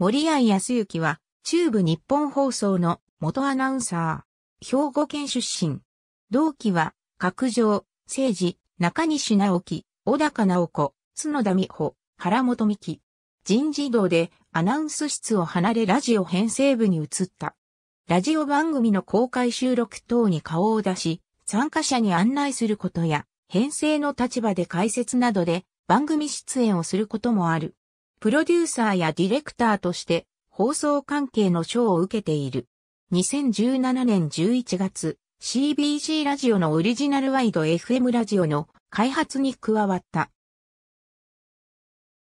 森谷康之は、中部日本放送の元アナウンサー、兵庫県出身。同期は、角上、政治、中西直樹、小高直子、角田美穂、原本美希。人事異動でアナウンス室を離れラジオ編成部に移った。ラジオ番組の公開収録等に顔を出し、参加者に案内することや、編成の立場で解説などで番組出演をすることもある。プロデューサーやディレクターとして放送関係の賞を受けている。2017年11月、CBC ラジオのオリジナルワイド FM ラジオの開発に加わった。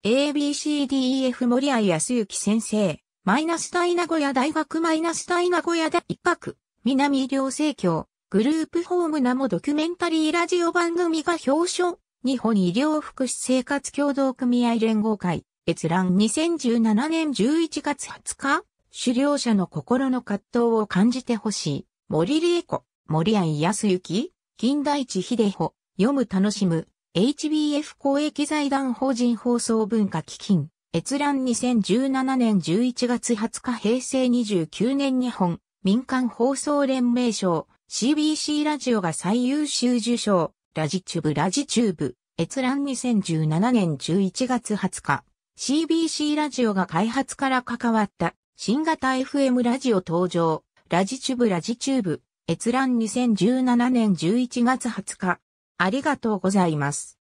ABCDEF 森谷康之先生、マイナス大名古屋大学マイナス大名古屋大学、南医療生協、グループホームなもドキュメンタリーラジオ番組が表彰、日本医療福祉生活協同組合連合会、閲覧2017年11月20日、狩猟者の心の葛藤を感じてほしい。森理恵子、森愛康之、金大地秀穂、読む楽しむ、HBF 公益財団法人放送文化基金、閲覧2017年11月20日平成29年日本、民間放送連盟賞、CBC ラジオが最優秀受賞、ラジチューブラジチューブ、閲覧2017年11月20日。CBC ラジオが開発から関わった新型 FM ラジオ登場、ラジチュブラジチューブ、閲覧2017年11月20日。ありがとうございます。